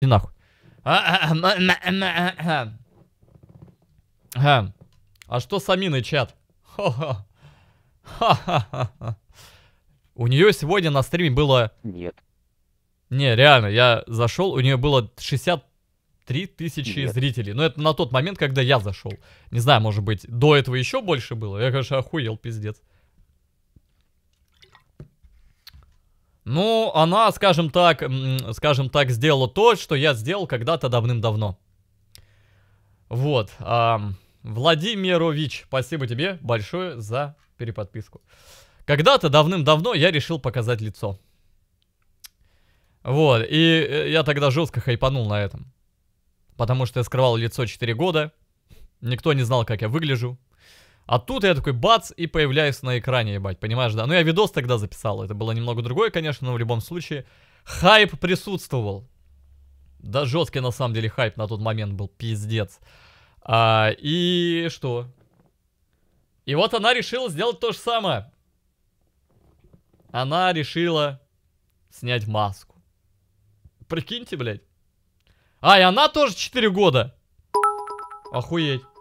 Иди нахуй. А, а, а, а что с Аминой, чат? У нее сегодня на стриме было... Нет. Не, реально, я зашел, у нее было 63 тысячи зрителей. Но это на тот момент, когда я зашел. Не знаю, может быть, до этого еще больше было. Я, конечно, охуел, пиздец. Ну, она, скажем так, скажем так, сделала то, что я сделал когда-то давным-давно. Вот. Эм, Владимирович, спасибо тебе большое за переподписку. Когда-то давным-давно я решил показать лицо. Вот, и э, я тогда жестко хайпанул на этом. Потому что я скрывал лицо 4 года. Никто не знал, как я выгляжу. А тут я такой бац и появляюсь на экране, ебать, понимаешь, да? Ну я видос тогда записал, это было немного другое, конечно, но в любом случае хайп присутствовал. Да жесткий на самом деле хайп на тот момент был, пиздец. А, и что? И вот она решила сделать то же самое. Она решила снять маску. Прикиньте, блядь. А, и она тоже 4 года. Охуеть.